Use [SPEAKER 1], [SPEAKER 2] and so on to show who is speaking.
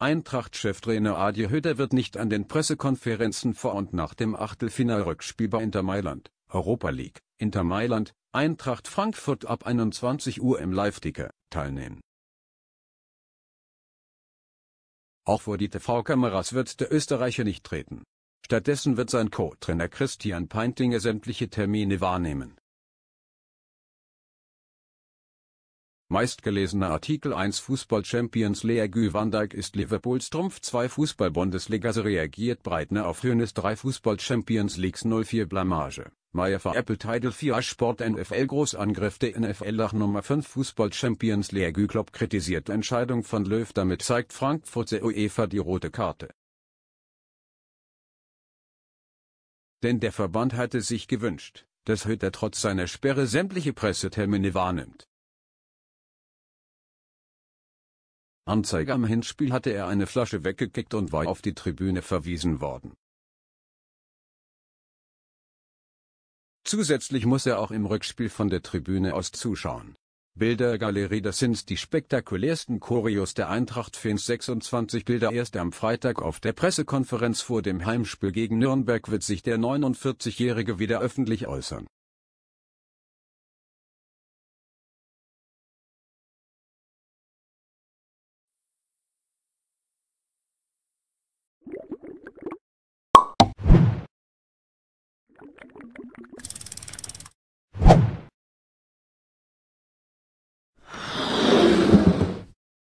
[SPEAKER 1] Eintracht-Cheftrainer Adi Hütter wird nicht an den Pressekonferenzen vor und nach dem Achtelfinalrückspiel bei Inter Mailand, Europa League, Inter Mailand, Eintracht Frankfurt ab 21 Uhr im Live-Ticker teilnehmen. Auch vor die TV-Kameras wird der Österreicher nicht treten. Stattdessen wird sein Co-Trainer Christian Peintinger sämtliche Termine wahrnehmen. Meistgelesener Artikel 1 Fußball Champions League Van Dijk ist Liverpools Trumpf 2 Fußball Bundesliga so reagiert Breitner auf Hönes 3 Fußball Champions Leagues 04 Blamage. Meyer veräppelt Title 4 Sport NFL Großangriff der NFL nach Nummer 5 Fußball Champions League Klopp kritisiert Entscheidung von Löw damit zeigt Frankfurt der UEFA die rote Karte. Denn der Verband hatte sich gewünscht, dass Hütter trotz seiner Sperre sämtliche Pressetermine wahrnimmt. Anzeige am Hinspiel hatte er eine Flasche weggekickt und war auf die Tribüne verwiesen worden. Zusätzlich muss er auch im Rückspiel von der Tribüne aus zuschauen. Bildergalerie Das sind die spektakulärsten Choreos der Eintracht Fans 26 Bilder Erst am Freitag auf der Pressekonferenz vor dem Heimspiel gegen Nürnberg wird sich der 49-Jährige wieder öffentlich äußern.